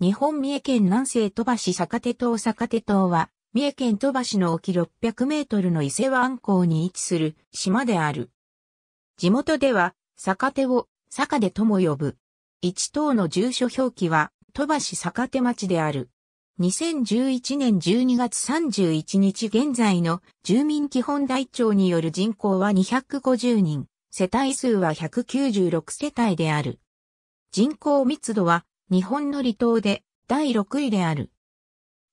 日本三重県南西戸橋坂手島坂手島は、三重県戸橋の沖600メートルの伊勢湾港に位置する島である。地元では、坂手を坂手とも呼ぶ。一島の住所表記は、戸橋坂手町である。2011年12月31日現在の住民基本台帳による人口は250人、世帯数は196世帯である。人口密度は日本の離島で第6位である。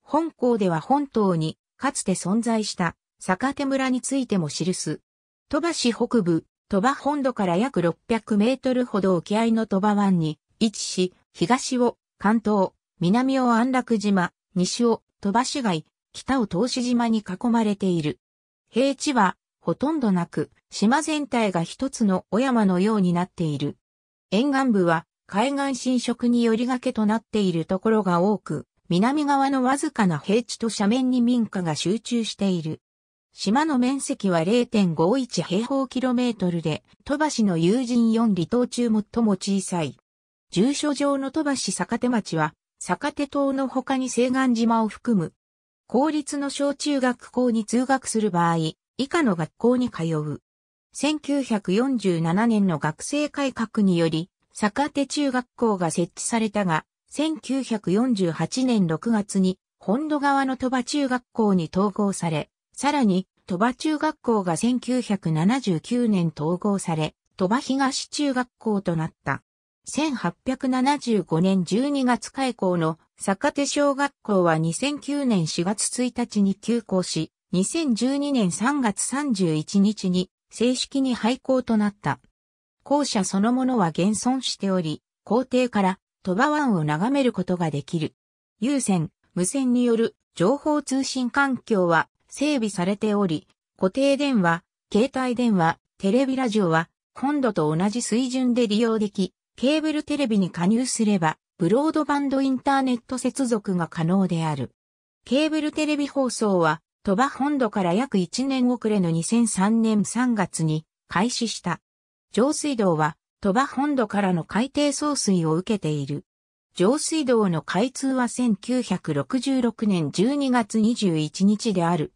本校では本島にかつて存在した坂手村についても記す。鳥羽市北部、鳥羽本土から約600メートルほど沖合の鳥羽湾に位置し、東を関東、南を安楽島、西を鳥羽市街、北を東志島に囲まれている。平地はほとんどなく、島全体が一つの小山のようになっている。沿岸部は海岸侵食によりがけとなっているところが多く、南側のわずかな平地と斜面に民家が集中している。島の面積は0.51平方キロメートルで、鳥橋の友人4離島中最も小さい。住所上の鳥橋坂手町は、坂手島の他に西岸島を含む、公立の小中学校に通学する場合、以下の学校に通う。1947年の学生改革により、坂手中学校が設置されたが、1948年6月に本土側の鳥羽中学校に統合され、さらに鳥羽中学校が1979年統合され、鳥羽東中学校となった。1875年12月開校の坂手小学校は2009年4月1日に休校し、2012年3月31日に正式に廃校となった。校舎そのものは現存しており、校庭から鳥羽湾を眺めることができる。有線、無線による情報通信環境は整備されており、固定電話、携帯電話、テレビラジオは本土と同じ水準で利用でき、ケーブルテレビに加入すれば、ブロードバンドインターネット接続が可能である。ケーブルテレビ放送は、鳥羽本土から約1年遅れの2003年3月に開始した。上水道は鳥羽本土からの海底送水を受けている。上水道の開通は1966年12月21日である。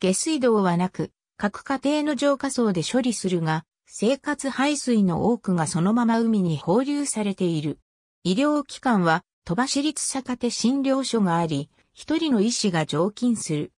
下水道はなく、各家庭の浄化層で処理するが、生活排水の多くがそのまま海に放流されている。医療機関は、鳥羽市立坂手診療所があり、一人の医師が常勤する。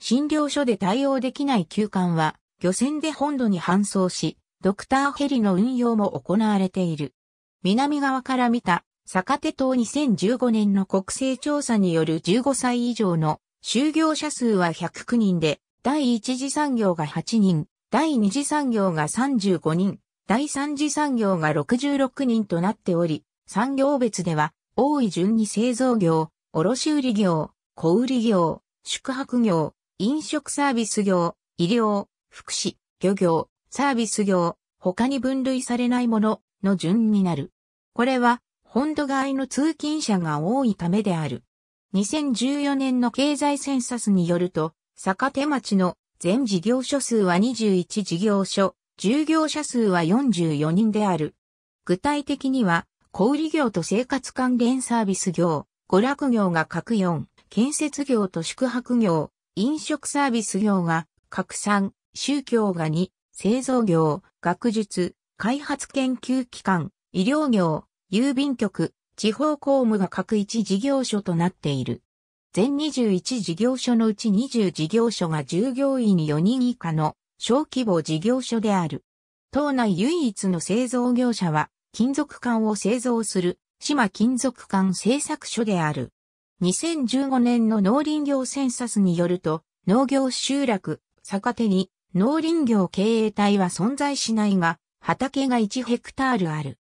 診療所で対応できない休館は、漁船で本土に搬送し、ドクターヘリの運用も行われている。南側から見た、坂手島2015年の国勢調査による15歳以上の就業者数は109人で、第一次産業が8人、第二次産業が35人、第三次産業が66人となっており、産業別では、多い順に製造業、卸売業、小売業、宿泊業、飲食サービス業、医療、福祉、漁業、サービス業、他に分類されないものの順になる。これは、本土外の通勤者が多いためである。2014年の経済センサスによると、坂手町の全事業所数は21事業所、従業者数は44人である。具体的には、小売業と生活関連サービス業、娯楽業が各4、建設業と宿泊業、飲食サービス業が各3、宗教が2、製造業、学術、開発研究機関、医療業、郵便局、地方公務が各一事業所となっている。全21事業所のうち20事業所が従業員4人以下の小規模事業所である。島内唯一の製造業者は、金属管を製造する、島金属管製作所である。2015年の農林業センサスによると、農業集落、坂手に農林業経営体は存在しないが、畑が1ヘクタールある。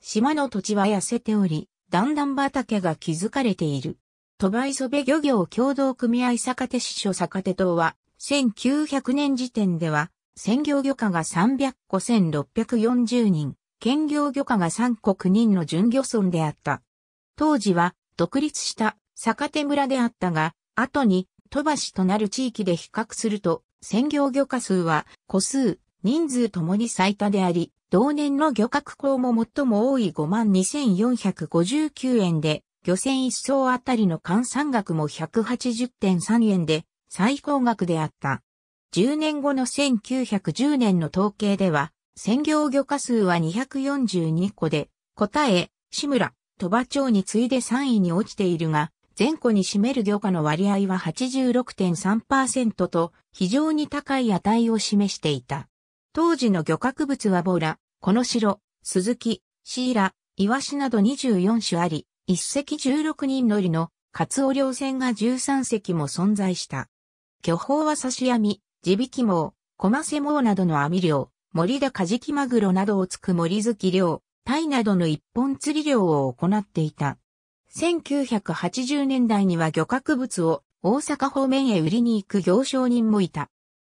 島の土地は痩せており、段々畑が築かれている。鳥羽磯部漁業協同組合坂手支所坂手島は、1900年時点では、専業漁家が300個1640人、兼業漁家が3個9人の準漁村であった。当時は、独立した坂手村であったが、後に、鳥橋となる地域で比較すると、専業漁獲数は個数、人数ともに最多であり、同年の漁獲口も最も多い52,459円で、漁船一層あたりの換算額も180.3円で、最高額であった。10年後の1910年の統計では、専業漁価数は242個で、答え、志村、鳥羽町に次いで3位に落ちているが、全個に占める漁価の割合は86.3%と非常に高い値を示していた。当時の漁獲物はボラ、コノシロ、スズキ、シイラ、イワシなど24種あり、一隻16人乗りのカツオ漁船が13隻も存在した。巨峰は刺し網、地引き網、コマセ網などの網漁、森田カジキマグロなどをつく森月漁、タイなどの一本釣り漁を行っていた。1980年代には漁獲物を大阪方面へ売りに行く行商人もいた。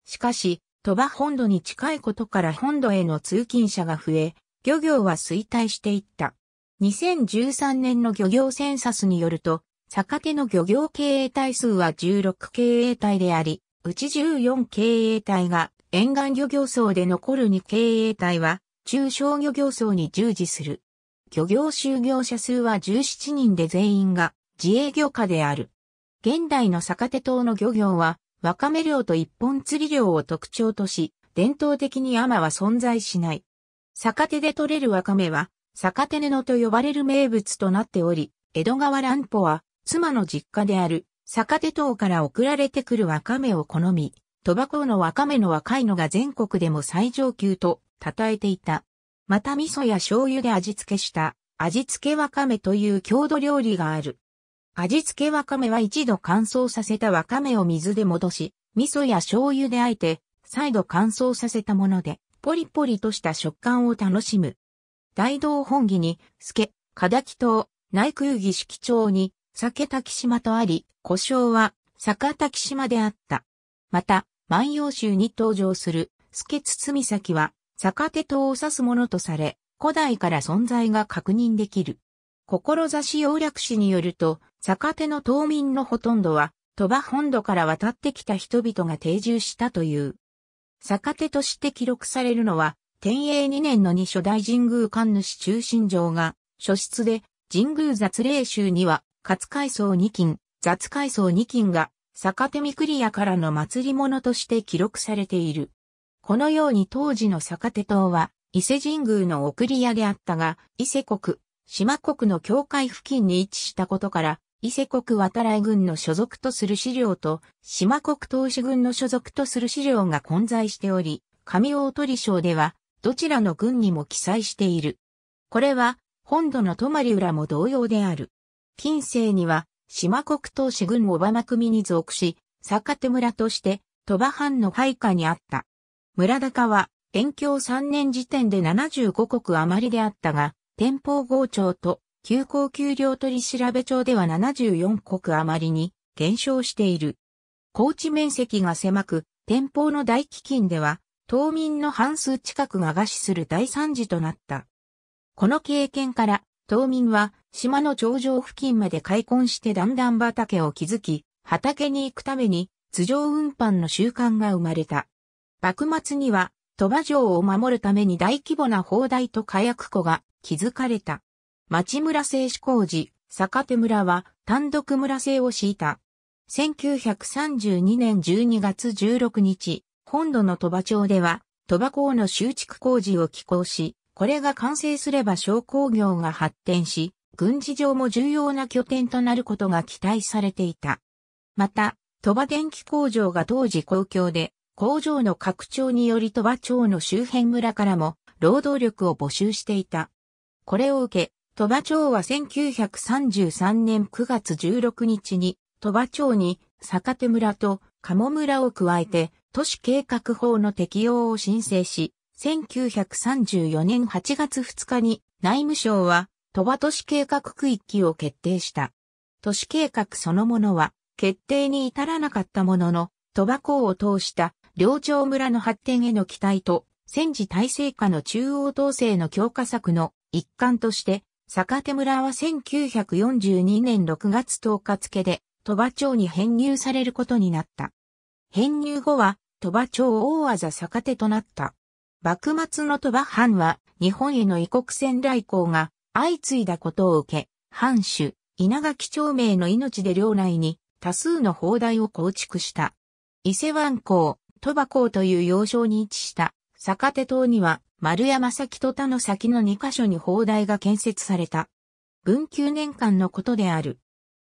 しかし、鳥羽本土に近いことから本土への通勤者が増え、漁業は衰退していった。2013年の漁業センサスによると、坂手の漁業経営体数は16経営体であり、うち14経営体が沿岸漁業層で残る2経営体は中小漁業層に従事する。漁業就業者数は17人で全員が自営業家である。現代の坂手島の漁業は、ワカメ漁と一本釣り漁を特徴とし、伝統的にアは存在しない。坂手で取れるワカメは、坂手布と呼ばれる名物となっており、江戸川乱歩は、妻の実家である、坂手島から送られてくるワカメを好み、賭羽港のワカメの若いのが全国でも最上級と称えていた。また味噌や醤油で味付けした味付けわかめという郷土料理がある。味付けわかめは一度乾燥させたわかめを水で戻し、味噌や醤油であえて、再度乾燥させたもので、ポリポリとした食感を楽しむ。大道本義に、スけ、カダキ島、内空儀式町に、酒滝島とあり、故障は、坂滝島であった。また、万葉集に登場する、スケつみは、逆手刀を指すものとされ、古代から存在が確認できる。志要略史によると、逆手の島民のほとんどは、鳥羽本土から渡ってきた人々が定住したという。逆手として記録されるのは、天英2年の2初代神宮神主中心城が、書室で、神宮雑霊集には、活海藻2金、雑海藻2金が、逆手御クリアからの祭り物として記録されている。このように当時の坂手島は、伊勢神宮の送り屋であったが、伊勢国、島国の境界付近に位置したことから、伊勢国渡来軍の所属とする資料と、島国投資軍の所属とする資料が混在しており、上大鳥省では、どちらの軍にも記載している。これは、本土の泊浦も同様である。近世には、島国投資軍小浜組に属し、坂手村として、鳥羽藩の配下にあった。村高は、延長3年時点で75国余りであったが、天保郷町と休校給料取調べ町では74国余りに減少している。高地面積が狭く、天保の大基金では、島民の半数近くが餓死する大惨事となった。この経験から、島民は島の頂上付近まで開墾して段々畑を築き、畑に行くために、頭上運搬の習慣が生まれた。幕末には、鳥羽城を守るために大規模な砲台と火薬庫が築かれた。町村製紙工事、坂手村は単独村製を敷いた。1932年12月16日、本土の鳥羽町では、鳥羽港の修築工事を寄港し、これが完成すれば商工業が発展し、軍事上も重要な拠点となることが期待されていた。また、鳥羽電気工場が当時公共で工場の拡張により鳥羽町の周辺村からも労働力を募集していた。これを受け、鳥羽町は1933年9月16日に鳥羽町に坂手村と鴨村を加えて都市計画法の適用を申請し、1934年8月2日に内務省は鳥羽都市計画区域を決定した。都市計画そのものは決定に至らなかったものの、鳥羽港を通した領長村の発展への期待と、戦時体制下の中央統制の強化策の一環として、坂手村は1942年6月10日付で、鳥羽町に編入されることになった。編入後は、鳥羽町大技坂手となった。幕末の鳥羽藩は、日本への異国船来航が相次いだことを受け、藩主、稲垣町名の命で領内に多数の砲台を構築した。伊勢湾港、鳥羽港という要衝に位置した坂手島には丸山先と他の先の2カ所に砲台が建設された。文久年間のことである。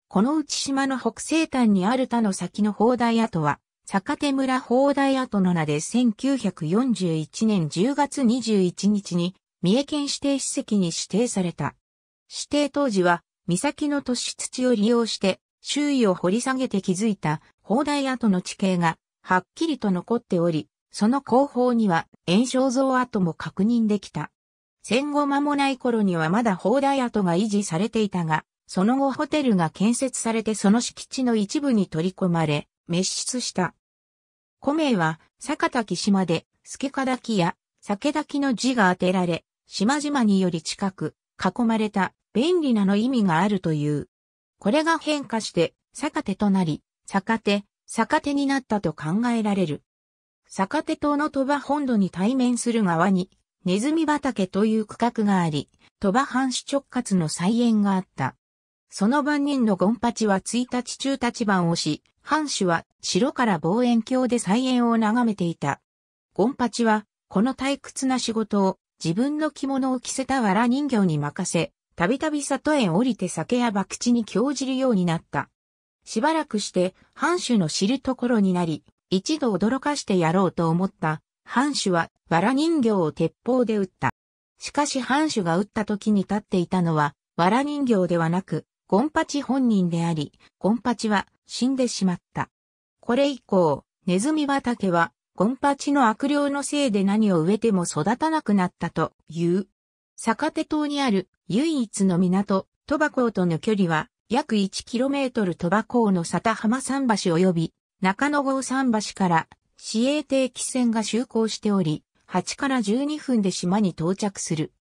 この内島の北西端にある他の先の砲台跡は、坂手村砲台跡の名で1941年10月21日に三重県指定史跡に指定された。指定当時は、岬の都市土を利用して、周囲を掘り下げて築いた砲台跡の地形がはっきりと残っており、その後方には炎症像跡も確認できた。戦後間もない頃にはまだ砲台跡が維持されていたが、その後ホテルが建設されてその敷地の一部に取り込まれ、滅出した。古名は、坂滝島で、助か滝や、酒滝の字が当てられ、島々により近く、囲まれた、便利なの意味があるという。これが変化して、坂手となり、坂手、逆手になったと考えられる。逆手島の鳥羽本土に対面する側に、ネズミ畑という区画があり、鳥羽藩主直轄の菜園があった。その番人のゴンパチは1日中立番をし、藩主は城から望遠鏡で菜園を眺めていた。ゴンパチは、この退屈な仕事を自分の着物を着せた藁人形に任せ、たびたび里へ降りて酒や博打に興じるようになった。しばらくして、藩主の知るところになり、一度驚かしてやろうと思った、藩主は、藁人形を鉄砲で撃った。しかし藩主が撃った時に立っていたのは、藁人形ではなく、ゴンパチ本人であり、ゴンパチは死んでしまった。これ以降、ネズミ畑は、ゴンパチの悪霊のせいで何を植えても育たなくなったという。坂手島にある唯一の港、鳥羽港との距離は、約 1km 鳥羽港の佐田浜桟橋及び中野号桟橋から市営定期船が就航しており、8から12分で島に到着する。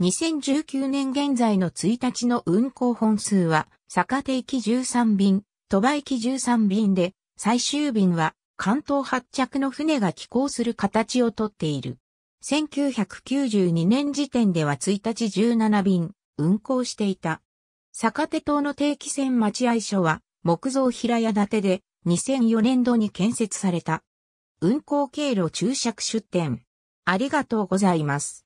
2019年現在の1日の運航本数は、坂手行き13便、鳥羽行き13便で、最終便は関東発着の船が寄港する形をとっている。1992年時点では1日17便運航していた。坂手島の定期船待合所は木造平屋建てで2004年度に建設された。運行経路注釈出店。ありがとうございます。